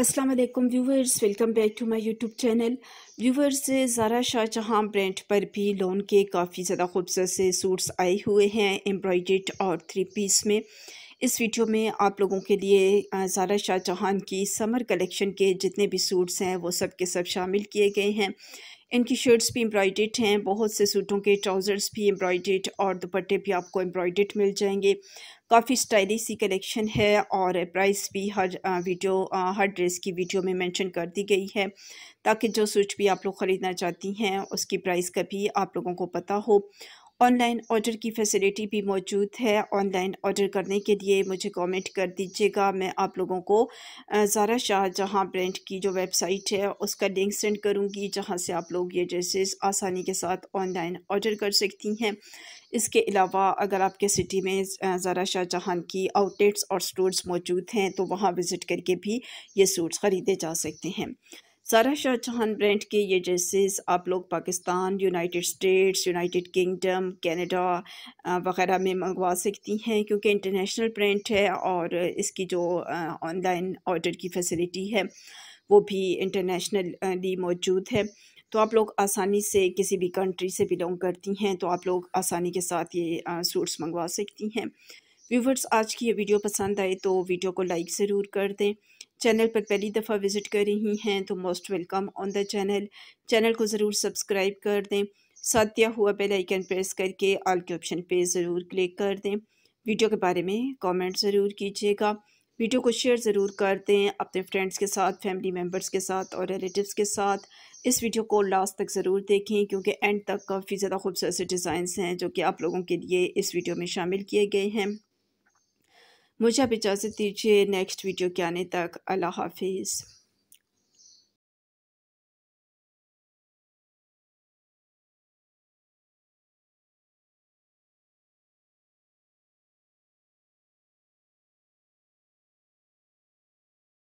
अस्सलाम वालेकुम viewers welcome back to my YouTube channel viewers Zara Shahjahan brand पर भी लोन के काफ़ी ज़्यादा खूबसूरत से सूट्स आए हुए हैं एम्ब्रॉयड और थ्री पीस में इस वीडियो में आप लोगों के लिए ज़ारा चौहान की समर कलेक्शन के जितने भी सूट्स हैं वो सब के सब शामिल किए गए हैं इनकी शर्ट्स भी एम्ब्रॉयडेड हैं बहुत से सूटों के ट्राउज़र्स भी एम्ब्रॉयडेड और दुपट्टे भी आपको एम्ब्रॉयडेड मिल जाएंगे काफ़ी स्टाइलिश सी कलेक्शन है और प्राइस भी हर वीडियो हर ड्रेस की वीडियो में मेंशन कर दी गई है ताकि जो सूट भी आप लोग ख़रीदना चाहती हैं उसकी प्राइस का भी आप लोगों को पता हो ऑनलाइन ऑर्डर की फैसिलिटी भी मौजूद है ऑनलाइन ऑर्डर करने के लिए मुझे कमेंट कर दीजिएगा मैं आप लोगों को ज़ारा शाहजहाँ ब्रांड की जो वेबसाइट है उसका लिंक सेंड करूँगी जहाँ से आप लोग ये ड्रेसेस आसानी के साथ ऑनलाइन ऑर्डर कर सकती हैं इसके अलावा अगर आपके सिटी में ज़ारा जहाँ की आउटलेट्स और स्टोर्स मौजूद हैं तो वहाँ विज़िट करके भी ये सूट्स ख़रीदे जा सकते हैं सारा शाह शाहजहान ब्रांड के ये ड्रेसेस आप लोग Pakistan United States United Kingdom Canada वगैरह में मंगवा सकती हैं क्योंकि इंटरनेशनल ब्रांड है और इसकी जो ऑनलाइन ऑर्डर की फैसिलिटी है वो भी इंटरनेशनली मौजूद है तो आप लोग आसानी से किसी भी कंट्री से बिलोंग करती हैं तो आप लोग आसानी के साथ ये सूट्स मंगवा सकती हैं व्यूवर्स आज की ये वीडियो पसंद आए तो वीडियो को लाइक ज़रूर कर दें चैनल पर पहली दफ़ा विज़िट कर रही हैं तो most welcome on the channel channel को ज़रूर सब्सक्राइब कर दें साथ दिया हुआ बेल आइकन प्रेस करके आल के ऑप्शन पे ज़रूर क्लिक कर दें वीडियो के बारे में कमेंट ज़रूर कीजिएगा वीडियो को शेयर ज़रूर कर दें अपने फ्रेंड्स के साथ फैमिली मेम्बर्स के साथ और रिलेटिव्स के साथ इस वीडियो को लास्ट तक ज़रूर देखें क्योंकि एंड तक काफ़ी ज़्यादा खूबसूरत से डिज़ाइंस हैं जो कि आप लोगों के लिए इस वीडियो में शामिल किए गए हैं मुझे आप इजाज़त दीजिए नेक्स्ट वीडियो के आने तक अल्लाह हाफिज़